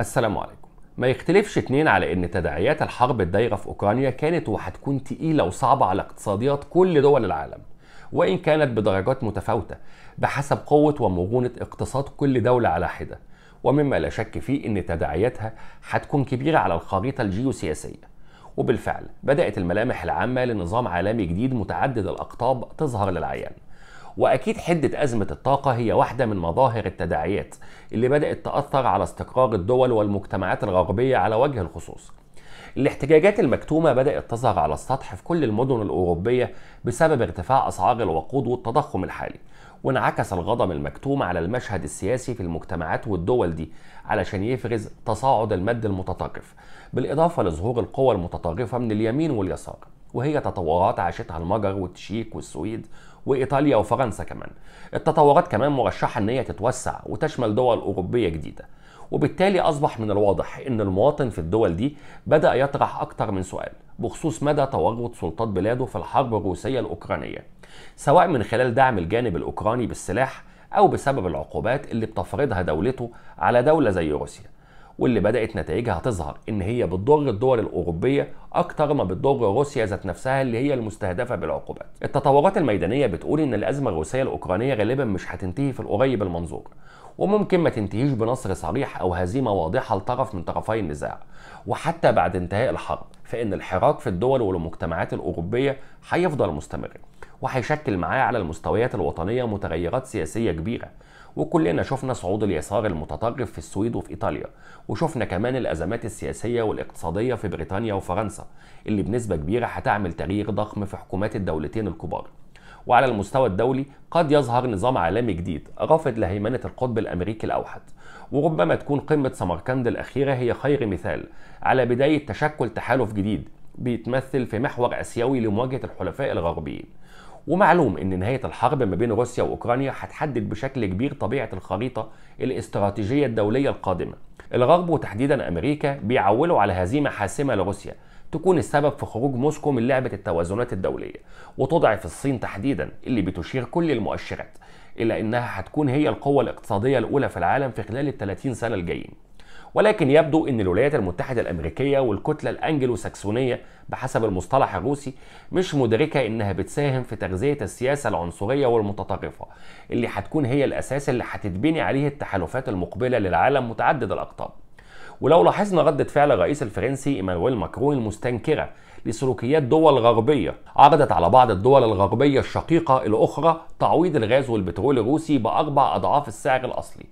السلام عليكم ما يختلفش اتنين على ان تداعيات الحرب الدايره في اوكرانيا كانت وهتكون تقيله وصعبه على اقتصاديات كل دول العالم وان كانت بدرجات متفاوته بحسب قوه ومرونه اقتصاد كل دوله على حده ومما لا شك فيه ان تداعياتها هتكون كبيره على الخريطه الجيوسياسيه وبالفعل بدات الملامح العامه لنظام عالمي جديد متعدد الاقطاب تظهر للعيان واكيد حده ازمه الطاقه هي واحده من مظاهر التداعيات اللي بدات تاثر على استقرار الدول والمجتمعات الغربيه على وجه الخصوص الاحتجاجات المكتومة بدأت تظهر على السطح في كل المدن الأوروبية بسبب ارتفاع أسعار الوقود والتضخم الحالي وانعكس الغضب المكتوم على المشهد السياسي في المجتمعات والدول دي علشان يفرز تصاعد المد المتطرف بالإضافة لظهور القوى المتطرفة من اليمين واليسار وهي تطورات عاشتها المجر والتشيك والسويد وايطاليا وفرنسا كمان التطورات كمان مرشحه ان هي تتوسع وتشمل دول اوروبيه جديده وبالتالي اصبح من الواضح ان المواطن في الدول دي بدا يطرح اكثر من سؤال بخصوص مدى تورط سلطات بلاده في الحرب الروسيه الاوكرانيه سواء من خلال دعم الجانب الاوكراني بالسلاح او بسبب العقوبات اللي بتفرضها دولته على دوله زي روسيا واللي بدأت نتائجها تظهر إن هي بتضر الدول الأوروبية أكتر ما بتضر روسيا ذات نفسها اللي هي المستهدفة بالعقوبات. التطورات الميدانية بتقول إن الأزمة الروسية الأوكرانية غالبا مش هتنتهي في القريب المنظور وممكن ما تنتهيش بنصر صريح أو هزيمة واضحة لطرف من طرفي النزاع وحتى بعد انتهاء الحرب فإن الحراك في الدول والمجتمعات الأوروبية هيفضل مستمر وهيشكل معاه على المستويات الوطنيه متغيرات سياسيه كبيره وكلنا شفنا صعود اليسار المتطرف في السويد وفي ايطاليا وشفنا كمان الازمات السياسيه والاقتصاديه في بريطانيا وفرنسا اللي بنسبه كبيره هتعمل تغيير ضخم في حكومات الدولتين الكبار وعلى المستوى الدولي قد يظهر نظام عالمي جديد رافض لهيمنة القطب الأمريكي الأوحد وربما تكون قمة سمرقند الأخيرة هي خير مثال على بداية تشكل تحالف جديد بيتمثل في محور آسيوي لمواجهة الحلفاء الغربيين ومعلوم ان نهايه الحرب ما بين روسيا واوكرانيا هتحدد بشكل كبير طبيعه الخريطه الاستراتيجيه الدوليه القادمه. الغرب وتحديدا امريكا بيعولوا على هزيمه حاسمه لروسيا تكون السبب في خروج موسكو من لعبه التوازنات الدوليه وتضعف الصين تحديدا اللي بتشير كل المؤشرات الى انها هتكون هي القوه الاقتصاديه الاولى في العالم في خلال ال 30 سنه الجايين. ولكن يبدو أن الولايات المتحدة الأمريكية والكتلة الأنجلو ساكسونية بحسب المصطلح الروسي مش مدركة أنها بتساهم في تغذية السياسة العنصرية والمتطرفة اللي هتكون هي الأساس اللي هتتبني عليه التحالفات المقبلة للعالم متعدد الأقطاب ولو لاحظنا ردة فعل الرئيس الفرنسي ايمانويل ماكرون المستنكرة لسلوكيات دول غربية عرضت على بعض الدول الغربية الشقيقة الأخرى تعويض الغاز والبترول الروسي بأربع أضعاف السعر الأصلي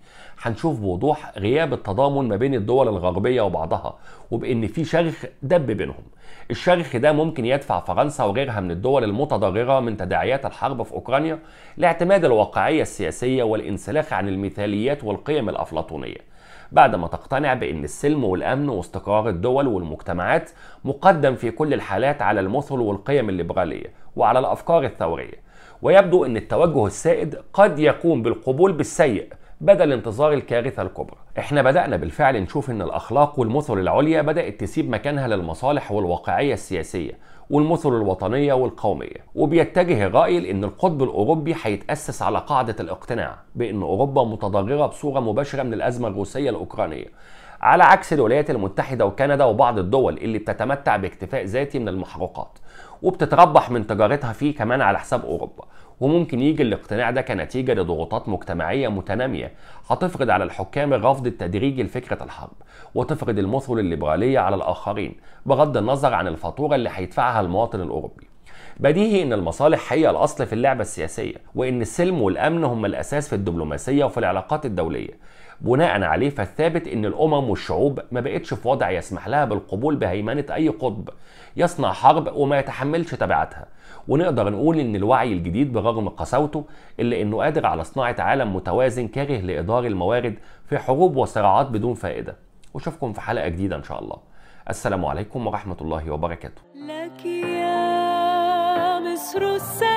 هنشوف بوضوح غياب التضامن ما بين الدول الغربية وبعضها وبإن في شرخ دب بينهم الشرخ ده ممكن يدفع فرنسا وغيرها من الدول المتضررة من تداعيات الحرب في أوكرانيا لاعتماد الواقعية السياسية والانسلاخ عن المثاليات والقيم الأفلاطونية بعد ما تقتنع بأن السلم والأمن واستقرار الدول والمجتمعات مقدم في كل الحالات على المثل والقيم الليبرالية وعلى الأفكار الثورية ويبدو أن التوجه السائد قد يقوم بالقبول بالسيء بدل انتظار الكارثة الكبرى احنا بدأنا بالفعل نشوف ان الاخلاق والمثل العليا بدأت تسيب مكانها للمصالح والواقعية السياسية والمثل الوطنية والقومية وبيتجه الرأي لأن القطب الأوروبي هيتأسس على قاعدة الاقتناع بأن أوروبا متضررة بصورة مباشرة من الأزمة الروسية الأوكرانية على عكس الولايات المتحدة وكندا وبعض الدول اللي بتتمتع باكتفاء ذاتي من المحروقات وبتتربح من تجارتها فيه كمان على حساب أوروبا وممكن يجي الاقتناع ده كنتيجة لضغوطات مجتمعية متنامية هتفرض على الحكام الرفض التدريجي لفكرة الحرب وتفرض المثل الليبرالية على الآخرين بغض النظر عن الفاتورة اللي هيدفعها المواطن الأوروبي بديهي ان المصالح هي الاصل في اللعبه السياسيه وان السلم والامن هم الاساس في الدبلوماسيه وفي العلاقات الدوليه بناء عليه فالثابت ان الامم والشعوب ما بقتش في وضع يسمح لها بالقبول بهيمنه اي قطب يصنع حرب وما يتحملش تبعاتها ونقدر نقول ان الوعي الجديد برغم قساوته الا انه قادر على صناعه عالم متوازن كاره لادار الموارد في حروب وصراعات بدون فائده واشوفكم في حلقه جديده ان شاء الله السلام عليكم ورحمه الله وبركاته outro céu.